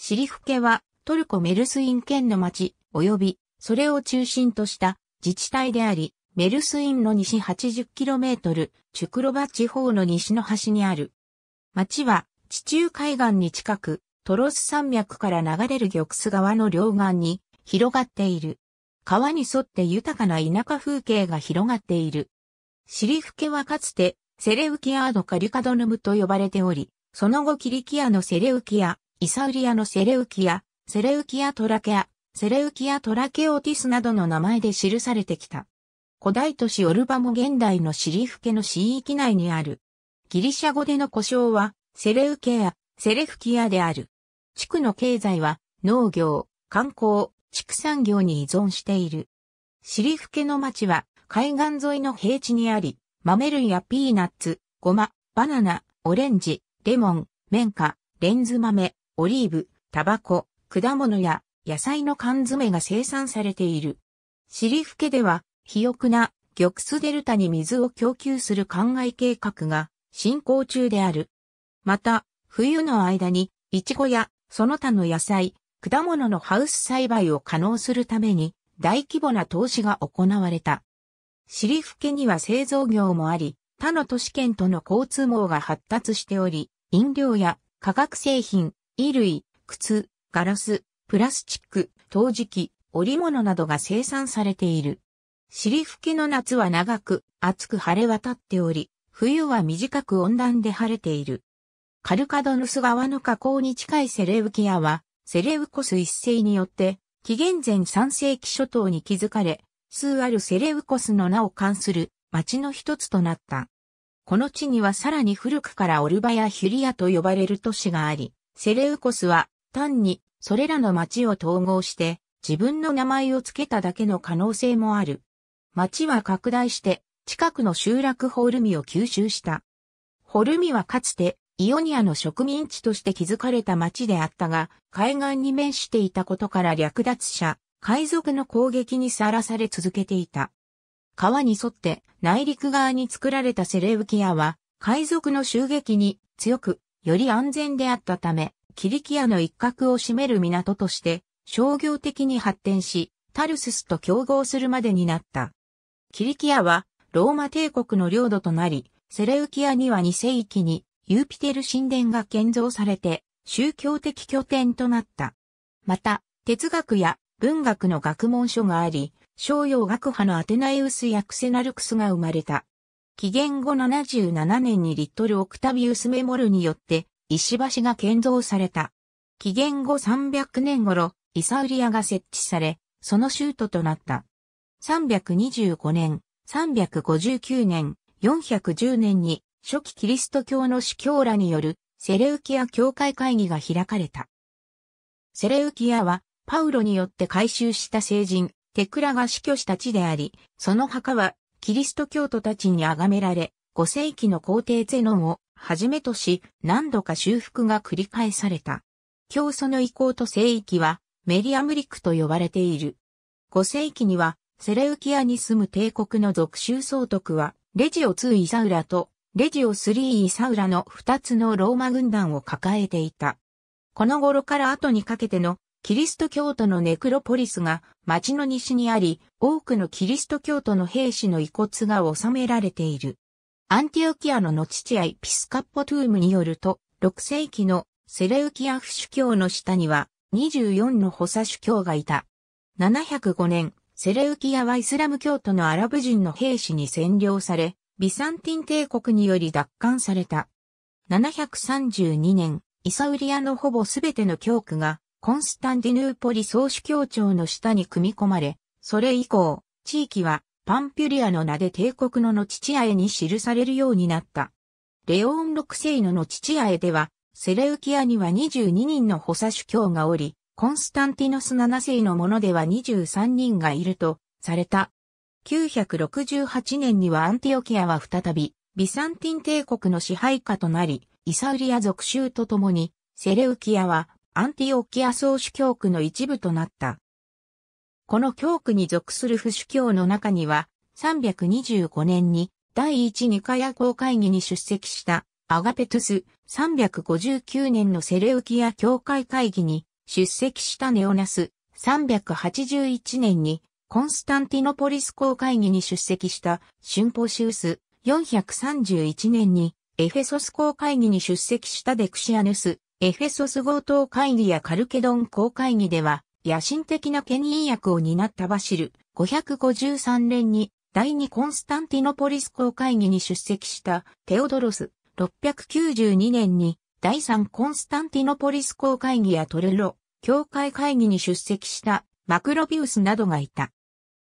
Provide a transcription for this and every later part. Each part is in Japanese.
シリフケはトルコメルスイン県の町及びそれを中心とした自治体であり、メルスインの西 80km、チュクロバ地方の西の端にある。町は地中海岸に近く、トロス山脈から流れる玉須川の両岸に広がっている。川に沿って豊かな田舎風景が広がっている。シリフケはかつてセレウキアードカリュカドヌムと呼ばれており、その後キリキアのセレウキア、イサウリアのセレウキア、セレウキアトラケア、セレウキアトラケオティスなどの名前で記されてきた。古代都市オルバも現代のシリフケの市域内にある。ギリシャ語での呼称は、セレウケア、セレフキアである。地区の経済は、農業、観光、畜産業に依存している。シリフケの町は、海岸沿いの平地にあり、豆類やピーナッツ、ごま、バナナ、オレンジ、レモン、綿花、レンズ豆、オリーブ、タバコ、果物や野菜の缶詰が生産されている。尻フケでは、肥沃な玉須デルタに水を供給する灌漑計画が進行中である。また、冬の間に、イチゴやその他の野菜、果物のハウス栽培を可能するために大規模な投資が行われた。尻フケには製造業もあり、他の都市圏との交通網が発達しており、飲料や化学製品、衣類、靴、ガラス、プラスチック、陶磁器、織物などが生産されている。尻吹きの夏は長く、暑く晴れ渡っており、冬は短く温暖で晴れている。カルカドヌス川の河口に近いセレウキアは、セレウコス一世によって、紀元前3世紀初頭に築かれ、数あるセレウコスの名を冠する町の一つとなった。この地にはさらに古くからオルバやヒュリアと呼ばれる都市があり、セレウコスは単にそれらの町を統合して自分の名前を付けただけの可能性もある。町は拡大して近くの集落ホルミを吸収した。ホルミはかつてイオニアの植民地として築かれた町であったが、海岸に面していたことから略奪者、海賊の攻撃にさらされ続けていた。川に沿って内陸側に作られたセレウキアは、海賊の襲撃に強く、より安全であったため、キリキアの一角を占める港として商業的に発展し、タルススと競合するまでになった。キリキアはローマ帝国の領土となり、セレウキアには2世紀にユーピテル神殿が建造されて宗教的拠点となった。また、哲学や文学の学問書があり、商用学派のアテナイウスやクセナルクスが生まれた。紀元後77年にリットル・オクタビウス・メモルによって石橋が建造された。紀元後300年頃、イサウリアが設置され、その州都となった。325年、359年、410年に、初期キリスト教の司教らによるセレウキア教会会議が開かれた。セレウキアは、パウロによって改修した聖人、テクラが死去した地であり、その墓は、キリスト教徒たちに崇められ、5世紀の皇帝ゼノンをはじめとし、何度か修復が繰り返された。教祖の遺構と聖域は、メリアムリックと呼ばれている。5世紀には、セレウキアに住む帝国の属州総督は、レジオ2イサウラと、レジオ3イサウラの2つのローマ軍団を抱えていた。この頃から後にかけての、キリスト教徒のネクロポリスが町の西にあり、多くのキリスト教徒の兵士の遺骨が収められている。アンティオキアの後父アイピスカッポトゥームによると、6世紀のセレウキアフ主教の下には24の補佐主教がいた。705年、セレウキアはイスラム教徒のアラブ人の兵士に占領され、ビサンティン帝国により奪還された。732年、イサウリアのほぼすべての教区が、コンスタンディヌーポリ総主教庁の下に組み込まれ、それ以降、地域はパンピュリアの名で帝国の後父アエに記されるようになった。レオン6世の後父アエでは、セレウキアには22人の補佐主教がおり、コンスタンティノス7世のものでは23人がいるとされた。968年にはアンティオキアは再び、ビサンティン帝国の支配下となり、イサウリア属州とともに、セレウキアはアンティオキア総主教区の一部となった。この教区に属する不主教の中には、325年に第 1・ ニカヤ公会議に出席したアガペトゥス、359年のセレウキア教会会議に出席したネオナス、381年にコンスタンティノポリス公会議に出席したシュンポシウス、431年にエフェソス公会議に出席したデクシアヌス、エフェソス強盗会議やカルケドン公会議では、野心的な権威役を担ったバシル、553年に第二コンスタンティノポリス公会議に出席したテオドロス、692年に第三コンスタンティノポリス公会議やトレロ、教会会議に出席したマクロビウスなどがいた。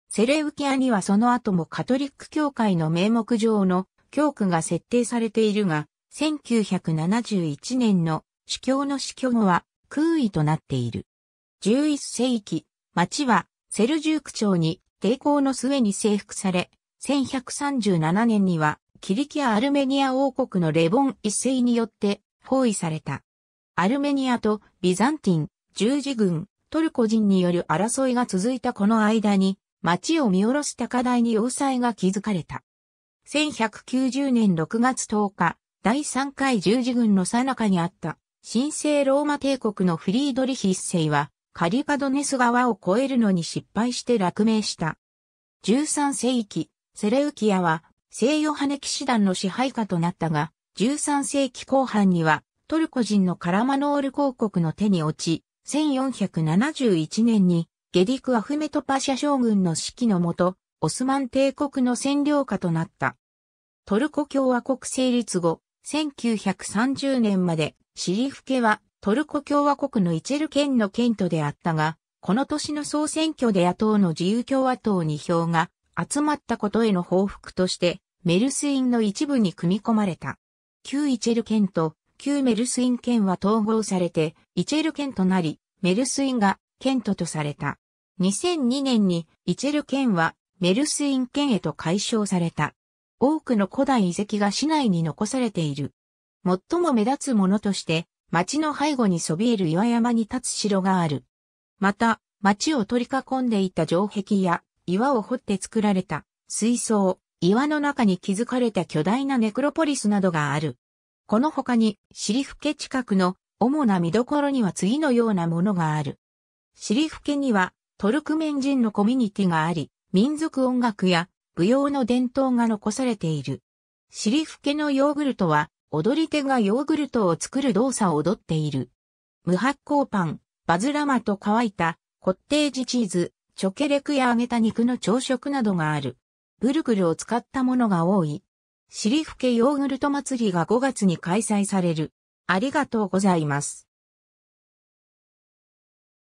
セレウキアにはその後もカトリック教会の名目上の教区が設定されているが、1971年の主教の死去後は空位となっている。11世紀、町はセルジューク朝に抵抗の末に征服され、1137年にはキリキア・アルメニア王国のレボン一世によって包囲された。アルメニアとビザンティン、十字軍、トルコ人による争いが続いたこの間に、町を見下ろす高台に要塞が築かれた。1190年6月10日、第3回十字軍の最中にあった、神聖ローマ帝国のフリードリヒ一世は、カリパドネス川を越えるのに失敗して落命した。13世紀、セレウキアは西ヨハネ騎士団の支配下となったが、13世紀後半にはトルコ人のカラマノール公国の手に落ち、1471年にゲディク・アフメトパシャ将軍の指揮のもと、オスマン帝国の占領下となった。トルコ共和国成立後、1930年までシリフケはトルコ共和国のイチェル県の県都であったが、この年の総選挙で野党の自由共和党に票が集まったことへの報復として、メルスインの一部に組み込まれた。旧イチェル県と旧メルスイン県は統合されて、イチェル県となり、メルスインが県都とされた。2002年にイチェル県はメルスイン県へと解消された。多くの古代遺跡が市内に残されている。最も目立つものとして、町の背後にそびえる岩山に立つ城がある。また、町を取り囲んでいた城壁や岩を掘って作られた水槽、岩の中に築かれた巨大なネクロポリスなどがある。この他に、尻付近くの主な見どころには次のようなものがある。尻付にはトルクメン人のコミュニティがあり、民族音楽や舞踊の伝統が残されている。尻付のヨーグルトは踊り手がヨーグルトを作る動作を踊っている。無発酵パン、バズラマと乾いた、コッテージチーズ、チョケレクや揚げた肉の朝食などがある。ブルグルを使ったものが多い。シリフケヨーグルト祭りが5月に開催される。ありがとうございます。